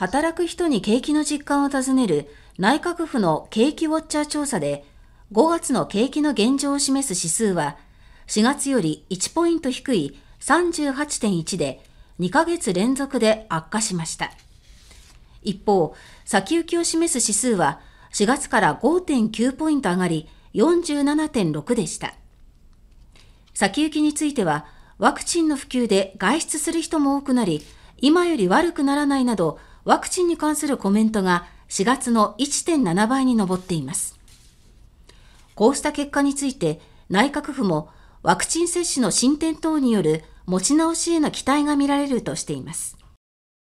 働く人に景気の実感を尋ねる内閣府の景気ウォッチャー調査で5月の景気の現状を示す指数は4月より1ポイント低い38.1で2ヶ月連続で悪化しました。一方、先行きを示す指数は4月から5.9ポイント上がり47.6でした。先行きについてはワクチンの普及で外出する人も多くなり今より悪くならないなどワクチンに関するコメントが4月の1.7倍に上っています。こうした結果について内閣府もワクチン接種の進展等による持ち直しへの期待が見られるとしています。